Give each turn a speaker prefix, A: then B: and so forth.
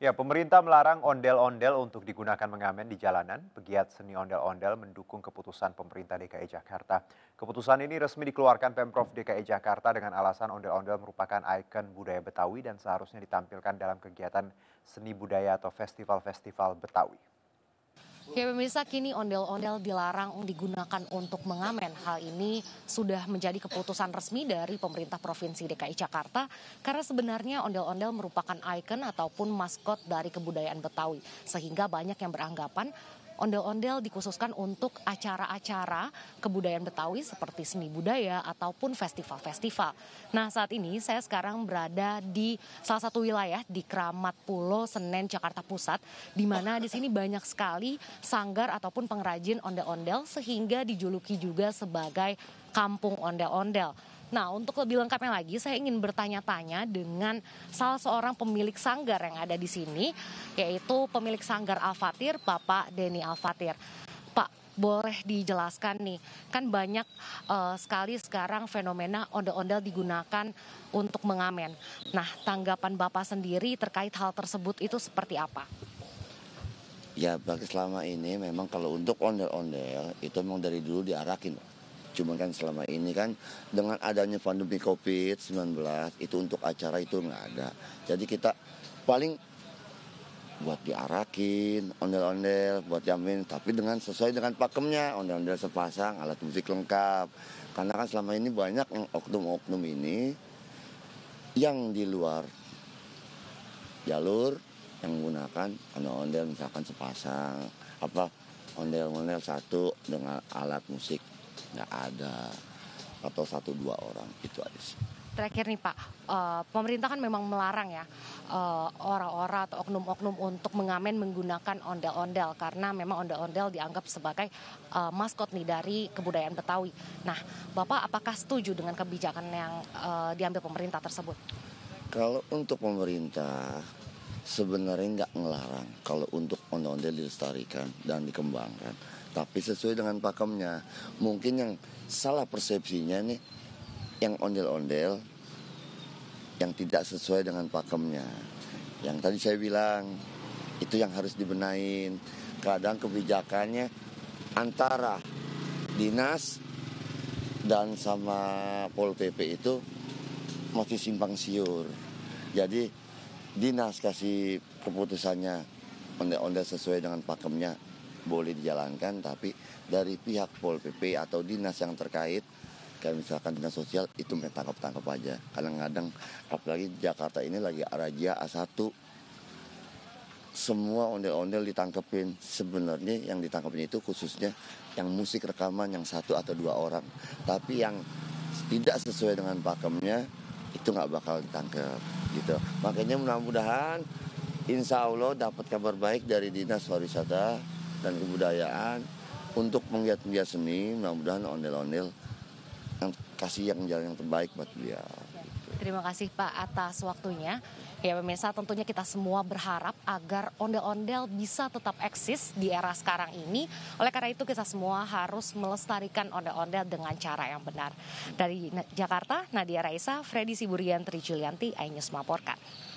A: Ya, pemerintah melarang ondel-ondel untuk digunakan mengamen di jalanan. Pegiat seni ondel-ondel mendukung keputusan pemerintah DKI e Jakarta. Keputusan ini resmi dikeluarkan Pemprov DKI e Jakarta dengan alasan ondel-ondel merupakan ikon budaya Betawi dan seharusnya ditampilkan dalam kegiatan seni budaya atau festival-festival Betawi. Ya pemirsa kini ondel-ondel dilarang digunakan untuk mengamen. Hal ini sudah menjadi keputusan resmi dari pemerintah Provinsi DKI Jakarta karena sebenarnya ondel-ondel merupakan ikon ataupun maskot dari kebudayaan Betawi. Sehingga banyak yang beranggapan ondel-ondel dikhususkan untuk acara-acara kebudayaan Betawi seperti seni budaya ataupun festival-festival. Nah saat ini saya sekarang berada di salah satu wilayah di Kramat Pulo, Senen, Jakarta Pusat, di mana di sini banyak sekali sanggar ataupun pengrajin ondel-ondel sehingga dijuluki juga sebagai kampung ondel-ondel. Nah, untuk lebih lengkapnya lagi, saya ingin bertanya-tanya dengan salah seorang pemilik sanggar yang ada di sini, yaitu pemilik sanggar Al-Fatir, Bapak Denny Al-Fatir. Pak, boleh dijelaskan nih, kan banyak uh, sekali sekarang fenomena ondel-ondel digunakan untuk mengamen. Nah, tanggapan Bapak sendiri terkait hal tersebut itu seperti apa?
B: Ya, bagi selama ini memang kalau untuk ondel-ondel itu memang dari dulu diarahin Cuma kan selama ini kan dengan adanya pandemi COVID-19 itu untuk acara itu nggak ada. Jadi kita paling buat diarakin, ondel-ondel, buat jamin, tapi dengan sesuai dengan pakemnya, ondel-ondel sepasang, alat musik lengkap. Karena kan selama ini banyak oknum-oknum ini yang di luar jalur yang menggunakan ondel-ondel misalkan sepasang, apa ondel-ondel satu dengan alat musik nggak ada atau satu dua orang itu aja sih.
A: Terakhir nih Pak, uh, pemerintah kan memang melarang ya eh, orang-orang atau oknum-oknum untuk mengamen menggunakan ondel-ondel karena memang ondel-ondel dianggap sebagai uh, maskot nih dari kebudayaan Betawi. Nah, Bapak apakah setuju dengan kebijakan yang uh, diambil pemerintah tersebut?
B: Kalau untuk pemerintah sebenarnya nggak ngelarang kalau untuk ondel-ondel dilestarikan dan dikembangkan tapi sesuai dengan pakemnya mungkin yang salah persepsinya nih yang ondel-ondel yang tidak sesuai dengan pakemnya yang tadi saya bilang itu yang harus dibenain kadang kebijakannya antara dinas dan sama Pol PP itu masih simpang siur jadi dinas kasih keputusannya ondel-ondel sesuai dengan pakemnya boleh dijalankan tapi dari pihak Pol PP atau dinas yang terkait kayak misalkan dinas sosial itu mereka tangkap tangkap aja kadang-kadang apalagi Jakarta ini lagi raja A1 semua ondel-ondel ditangkepin sebenarnya yang ditangkepin itu khususnya yang musik rekaman yang satu atau dua orang tapi yang tidak sesuai dengan pakemnya itu nggak bakal ditangkap gitu makanya mudah-mudahan Insya Allah dapat kabar baik dari dinas pariwisata dan kebudayaan untuk menggiat giat seni mudah-mudahan ondel-ondel yang kasih yang jalan yang terbaik buat dia.
A: Terima kasih Pak atas waktunya. Ya pemirsa tentunya kita semua berharap agar ondel-ondel bisa tetap eksis di era sekarang ini. Oleh karena itu kita semua harus melestarikan ondel-ondel dengan cara yang benar. Dari Jakarta, Nadia Raisa, Freddy Siburian, Tri Julianti, iNews melaporkan.